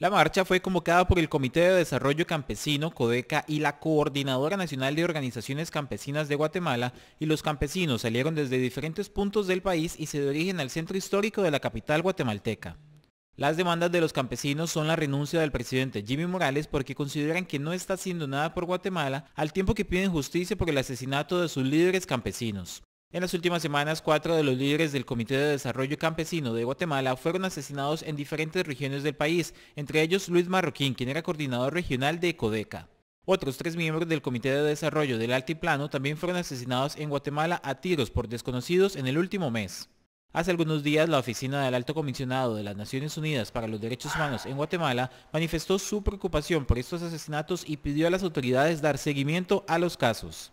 La marcha fue convocada por el Comité de Desarrollo Campesino, CODECA y la Coordinadora Nacional de Organizaciones Campesinas de Guatemala y los campesinos salieron desde diferentes puntos del país y se dirigen al centro histórico de la capital guatemalteca. Las demandas de los campesinos son la renuncia del presidente Jimmy Morales porque consideran que no está haciendo nada por Guatemala al tiempo que piden justicia por el asesinato de sus líderes campesinos. En las últimas semanas, cuatro de los líderes del Comité de Desarrollo Campesino de Guatemala fueron asesinados en diferentes regiones del país, entre ellos Luis Marroquín, quien era coordinador regional de CODECA. Otros tres miembros del Comité de Desarrollo del Altiplano también fueron asesinados en Guatemala a tiros por desconocidos en el último mes. Hace algunos días, la oficina del Alto Comisionado de las Naciones Unidas para los Derechos Humanos en Guatemala manifestó su preocupación por estos asesinatos y pidió a las autoridades dar seguimiento a los casos.